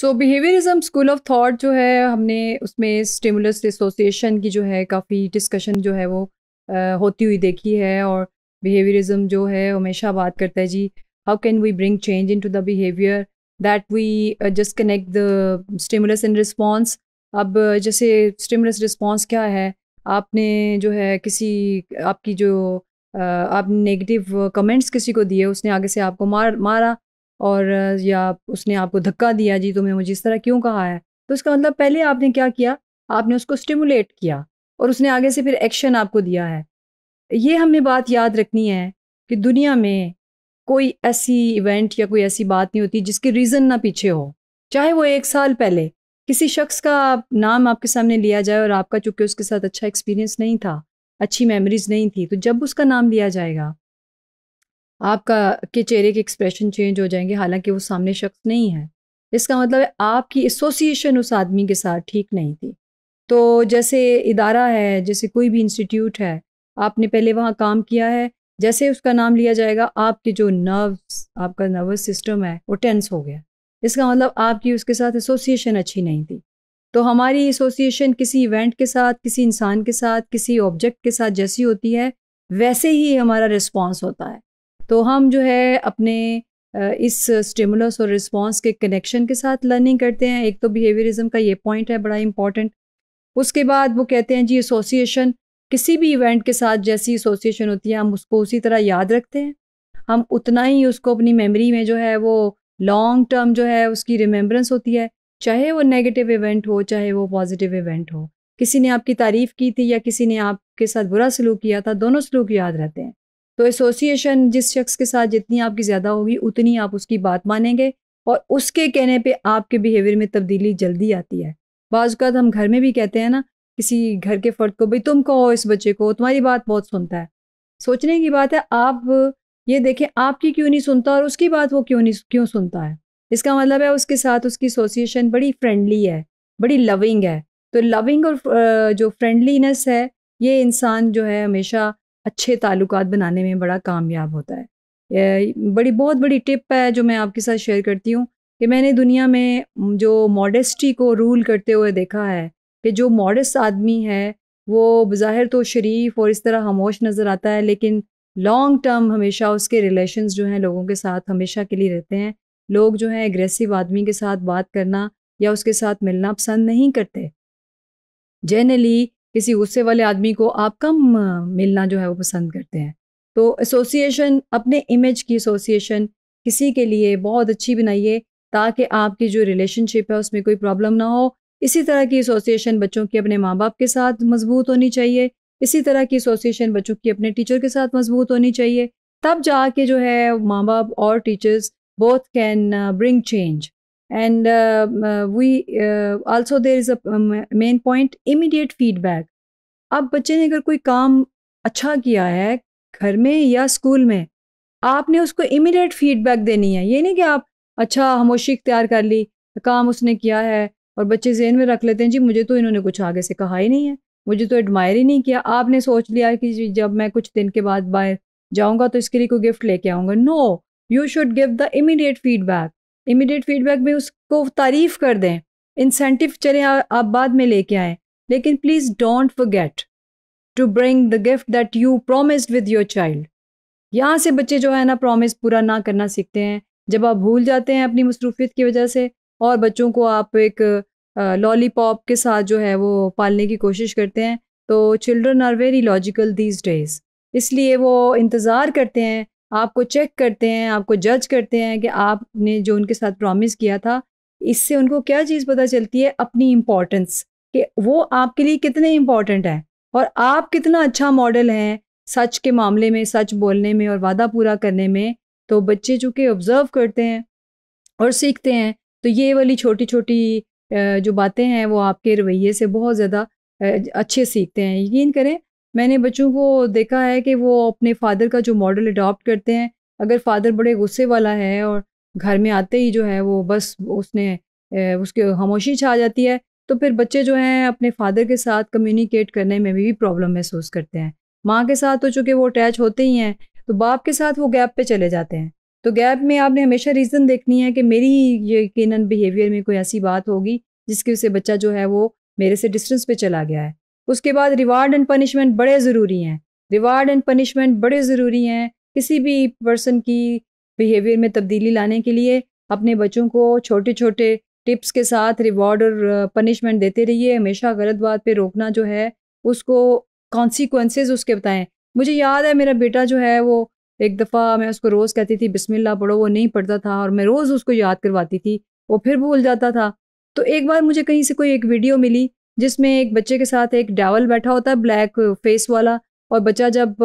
so behaviourism school of thought जो है हमने उसमें स्टिमुलस एसोसिएशन की जो है काफ़ी डिस्कशन जो है वो आ, होती हुई देखी है और बिहेवियरिज्म जो है हमेशा बात करता है जी how can we bring change into the behaviour that we just connect the stimulus in response अब जैसे स्टिमुलस रिस्पॉन्स क्या है आपने जो है किसी आपकी जो आप नेगेटिव कमेंट्स किसी को दिए उसने आगे से आपको मार मारा और या उसने आपको धक्का दिया जी तुम्हें मुझे इस तरह क्यों कहा है तो इसका मतलब पहले आपने क्या किया आपने उसको स्टिमुलेट किया और उसने आगे से फिर एक्शन आपको दिया है ये हमने बात याद रखनी है कि दुनिया में कोई ऐसी इवेंट या कोई ऐसी बात नहीं होती जिसके रीज़न ना पीछे हो चाहे वो एक साल पहले किसी शख्स का नाम आपके सामने लिया जाए और आपका चूंकि उसके साथ अच्छा एक्सपीरियंस नहीं था अच्छी मेमोरीज नहीं थी तो जब उसका नाम लिया जाएगा आपका के चेहरे के एक्सप्रेशन चेंज हो जाएंगे हालांकि वो सामने शख्स नहीं है इसका मतलब है आपकी एसोसिएशन उस आदमी के साथ ठीक नहीं थी तो जैसे इदारा है जैसे कोई भी इंस्टीट्यूट है आपने पहले वहाँ काम किया है जैसे उसका नाम लिया जाएगा आपके जो नर्व्स आपका नर्वस सिस्टम है वो टेंस हो गया इसका मतलब आपकी उसके साथ एसोसिएशन अच्छी नहीं थी तो हमारी एसोसिएशन किसी इवेंट के साथ किसी इंसान के साथ किसी ऑब्जेक्ट के साथ जैसी होती है वैसे ही हमारा रिस्पॉन्स होता है तो हम जो है अपने इस स्टिमुलस और रिस्पांस के कनेक्शन के साथ लर्निंग करते हैं एक तो बिहेवियरिज्म का ये पॉइंट है बड़ा इंपॉर्टेंट उसके बाद वो कहते हैं जी एसोसिएशन किसी भी इवेंट के साथ जैसी एसोसिएशन होती है हम उसको उसी तरह याद रखते हैं हम उतना ही उसको अपनी मेमोरी में जो है वो लॉन्ग टर्म जो है उसकी रिमेम्बरेंस होती है चाहे वो नेगेटिव इवेंट हो चाहे वो पॉजिटिव इवेंट हो किसी ने आपकी तारीफ़ की थी या किसी ने आपके साथ बुरा सलूक किया था दोनों सलूक याद रहते हैं तो एसोसिएशन जिस शख्स के साथ जितनी आपकी ज़्यादा होगी उतनी आप उसकी बात मानेंगे और उसके कहने पे आपके बिहेवियर में तब्दीली जल्दी आती है बाज हम घर में भी कहते हैं ना किसी घर के फ़र्द को भाई तुम कहो इस बच्चे को तुम्हारी बात बहुत सुनता है सोचने की बात है आप ये देखें आपकी क्यों नहीं सुनता और उसकी बात वो क्यों नहीं क्यों सुनता है इसका मतलब है उसके साथ उसकी एसोसिएशन बड़ी फ्रेंडली है बड़ी लविंग है तो लविंग और जो फ्रेंडलीनेस है ये इंसान जो है हमेशा अच्छे ताल्लुक बनाने में बड़ा कामयाब होता है बड़ी बहुत बड़ी टिप है जो मैं आपके साथ शेयर करती हूँ कि मैंने दुनिया में जो मॉडेस्टी को रूल करते हुए देखा है कि जो मॉडस्ट आदमी है वो बज़ाहिर तो शरीफ और इस तरह खामोश नज़र आता है लेकिन लॉन्ग टर्म हमेशा उसके रिलेशंस जो हैं लोगों के साथ हमेशा के लिए रहते हैं लोग जो हैं एग्रेसिव आदमी के साथ बात करना या उसके साथ मिलना पसंद नहीं करते जनरली किसी गुस्से वाले आदमी को आप कम मिलना जो है वो पसंद करते हैं तो एसोसिएशन अपने इमेज की एसोसिएशन किसी के लिए बहुत अच्छी बनाइए ताकि आपकी जो रिलेशनशिप है उसमें कोई प्रॉब्लम ना हो इसी तरह की एसोसिएशन बच्चों की अपने माँ बाप के साथ मजबूत होनी चाहिए इसी तरह की एसोसिएशन बच्चों की अपने टीचर के साथ मजबूत होनी चाहिए तब जाके जो है माँ बाप और teachers both can bring change and um, uh, we uh, also there is a main point immediate feedback अब बच्चे ने अगर कोई काम अच्छा किया है घर में या स्कूल में आपने उसको इमीडिएट फीडबैक देनी है ये नहीं कि आप अच्छा हमोशी इख्तियार कर ली काम उसने किया है और बच्चे जहन में रख लेते हैं जी मुझे तो इन्होंने कुछ आगे से कहा ही नहीं है मुझे तो एडमायर ही नहीं किया आपने सोच लिया कि जब मैं कुछ दिन के बाद बाहर जाऊँगा तो इसके लिए कोई गिफ्ट लेके आऊँगा no you should give the immediate feedback immediate feedback में उसको तारीफ कर दें इंसेंटिव चले आप बाद में लेके आएँ लेकिन please don't forget to bring the gift that you promised with your child यहाँ से बच्चे जो है ना प्रॉमिस पूरा ना करना सीखते हैं जब आप भूल जाते हैं अपनी मसरूफियत की वजह से और बच्चों को आप एक लॉलीपॉप के साथ जो है वो पालने की कोशिश करते हैं तो children are very logical these days इसलिए वो इंतज़ार करते हैं आपको चेक करते हैं आपको जज करते हैं कि आपने जो उनके साथ प्रॉमिस किया था इससे उनको क्या चीज़ पता चलती है अपनी इम्पोर्टेंस कि वो आपके लिए कितने इम्पॉर्टेंट हैं और आप कितना अच्छा मॉडल हैं सच के मामले में सच बोलने में और वादा पूरा करने में तो बच्चे चूँकि ऑब्ज़र्व करते हैं और सीखते हैं तो ये वाली छोटी छोटी जो बातें हैं वो आपके रवैये से बहुत ज़्यादा अच्छे सीखते हैं यकीन करें मैंने बच्चों को देखा है कि वो अपने फादर का जो मॉडल अडॉप्ट करते हैं अगर फादर बड़े गुस्से वाला है और घर में आते ही जो है वो बस उसने उसके खामोशी छा जाती है तो फिर बच्चे जो हैं अपने फादर के साथ कम्युनिकेट करने में भी प्रॉब्लम महसूस करते हैं माँ के साथ तो चूँकि वो अटैच होते ही हैं तो बाप के साथ वो गैप पे चले जाते हैं तो गैप में आपने हमेशा रीज़न देखनी है कि मेरी यकीन बिहेवियर में कोई ऐसी बात होगी जिसकी वजह से बच्चा जो है वो मेरे से डिस्टेंस पे चला गया है उसके बाद रिवार्ड एंड पनिशमेंट बड़े ज़रूरी हैं रिवार्ड एंड पनिशमेंट बड़े ज़रूरी हैं किसी भी पर्सन की बिहेवियर में तब्दीली लाने के लिए अपने बच्चों को छोटे छोटे टिप्स के साथ रिवॉर्ड और पनिशमेंट देते रहिए हमेशा गलत बात पे रोकना जो है उसको कॉन्सिक्वेंसेज उसके बताएं मुझे याद है मेरा बेटा जो है वो एक दफ़ा मैं उसको रोज़ कहती थी बिस्मिल्लाह पढ़ो वो नहीं पढ़ता था और मैं रोज़ उसको याद करवाती थी वो फिर भूल जाता था तो एक बार मुझे कहीं से कोई एक वीडियो मिली जिसमें एक बच्चे के साथ एक डावल बैठा होता है ब्लैक फेस वाला और बच्चा जब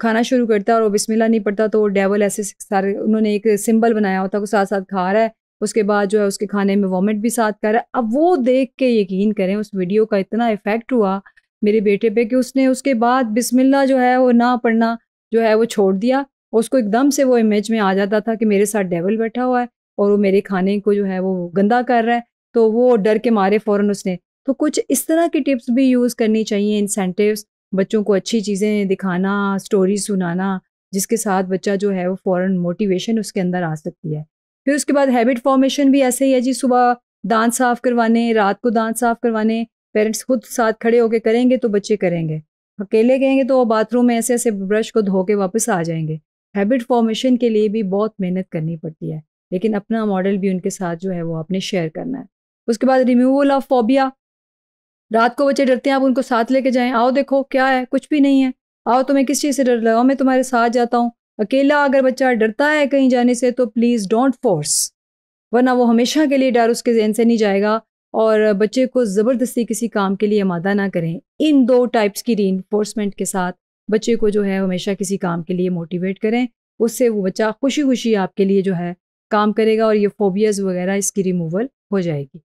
खाना शुरू करता है और वो बिस्मिल्लाह नहीं पड़ता तो डेवल ऐसे सारे उन्होंने एक सिंबल बनाया होता है वो साथ साथ खा रहा है उसके बाद जो है उसके खाने में वॉमिट भी साथ कर रहा है अब वो देख के यकीन करें उस वीडियो का इतना इफ़ेक्ट हुआ मेरे बेटे पे कि उसने उसके बाद बिस्मिल्ला जो है वो ना पढ़ना जो है वो छोड़ दिया उसको एकदम से वो इमेज में आ जाता था कि मेरे साथ डेवल बैठा हुआ है और वो मेरे खाने को जो है वो गंदा कर रहा है तो वो डर के मारे फ़ौरन उसने तो कुछ इस तरह की टिप्स भी यूज़ करनी चाहिए इंसेंटिव्स बच्चों को अच्छी चीज़ें दिखाना स्टोरी सुनाना जिसके साथ बच्चा जो है वो फ़ौर मोटिवेशन उसके अंदर आ सकती है फिर उसके बाद हैबिट फॉर्मेशन भी ऐसे ही है जी सुबह दांत साफ करवाने रात को दांत साफ करवाने पेरेंट्स खुद साथ खड़े होकर करेंगे तो बच्चे करेंगे अकेले गएंगे तो बाथरूम में ऐसे ऐसे ब्रश को धो के वापस आ जाएंगे हैबिट फॉर्मेशन के लिए भी बहुत मेहनत करनी पड़ती है लेकिन अपना मॉडल भी उनके साथ जो है वो आपने शेयर करना है उसके बाद रिमूवल ऑफ फोबिया रात को बच्चे डरते हैं आप उनको साथ लेके जाएं आओ देखो क्या है कुछ भी नहीं है आओ तुम्हें किस चीज़ से डर लगाओ मैं तुम्हारे साथ जाता हूँ अकेला अगर बच्चा डरता है कहीं जाने से तो प्लीज़ डोंट फोर्स वरना वो हमेशा के लिए डर उसके जहन से नहीं जाएगा और बच्चे को ज़बरदस्ती किसी काम के लिए आमादा ना करें इन दो टाइप्स की री के साथ बच्चे को जो है हमेशा किसी काम के लिए मोटिवेट करें उससे वो बच्चा खुशी खुशी आपके लिए जो है काम करेगा और ये फोबियाज़ वगैरह इसकी रिमूवल हो जाएगी